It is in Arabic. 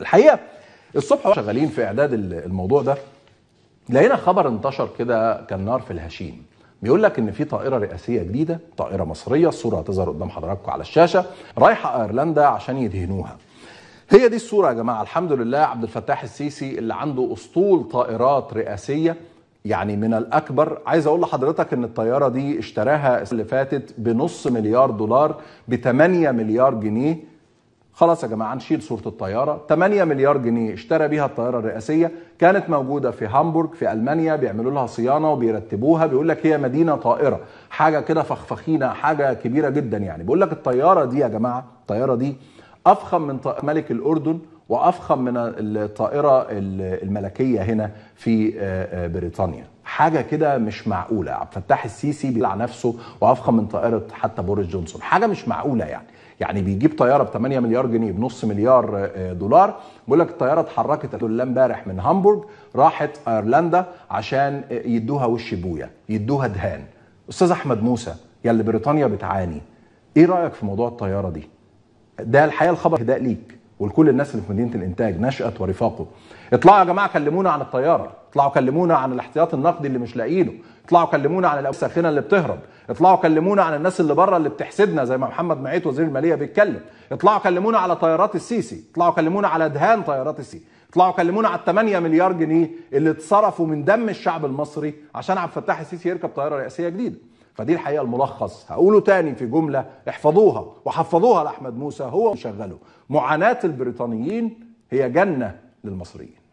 الحقيقه الصبح شغالين في اعداد الموضوع ده لقينا خبر انتشر كده كان نار في الهشيم بيقول لك ان في طائره رئاسيه جديده طائره مصريه الصوره هتظهر قدام حضراتكم على الشاشه رايحه ايرلندا عشان يدهنوها هي دي الصوره يا جماعه الحمد لله عبد الفتاح السيسي اللي عنده اسطول طائرات رئاسيه يعني من الاكبر عايز اقول لحضرتك ان الطياره دي اشتراها اللي فاتت بنص مليار دولار ب 8 مليار جنيه خلاص يا جماعه نشيل صوره الطياره 8 مليار جنيه اشترى بيها الطياره الرئاسيه كانت موجوده في هامبورغ في المانيا بيعملوا لها صيانه وبيرتبوها بيقول لك هي مدينه طائره حاجه كده فخفخينه حاجه كبيره جدا يعني بيقول لك الطياره دي يا جماعه الطياره دي افخم من ملك الاردن وافخم من الطائره الملكيه هنا في بريطانيا حاجه كده مش معقوله عبد الفتاح السيسي بيطلع نفسه وافخم من طائره حتى بوريس جونسون حاجه مش معقوله يعني يعني بيجيب طياره ب 8 مليار جنيه بنص مليار آه، دولار بيقول لك الطياره اتحركت قبل امبارح من هامبورج راحت ايرلندا عشان آه، يدوها وش بويا يدوها دهان استاذ احمد موسى يا اللي بريطانيا بتعاني ايه رايك في موضوع الطياره دي ده الحقيقه الخبر هداء ليك ولكل الناس اللي في مدينه الانتاج نشأة ورفاقه اطلعوا يا جماعه كلمونا عن الطياره اطلعوا كلمونا عن الاحتياط النقدي اللي مش لاقيينه اطلعوا كلمونا عن الأوساخ الساخنه اللي بتهرب اطلعوا كلمونا عن الناس اللي بره اللي بتحسدنا زي ما محمد معيط وزير الماليه بيتكلم اطلعوا كلمونا على طيارات السيسي اطلعوا كلمونا على دهان طيارات السيسي اطلعوا كلمونا على 8 مليار جنيه اللي اتصرفوا من دم الشعب المصري عشان عبد الفتاح السيسي يركب طياره رئاسيه جديده فدي الحقيقه الملخص هقوله تاني في جمله احفظوها وحفظوها لاحمد موسى هو شغله معاناه البريطانيين هي جنه للمصريين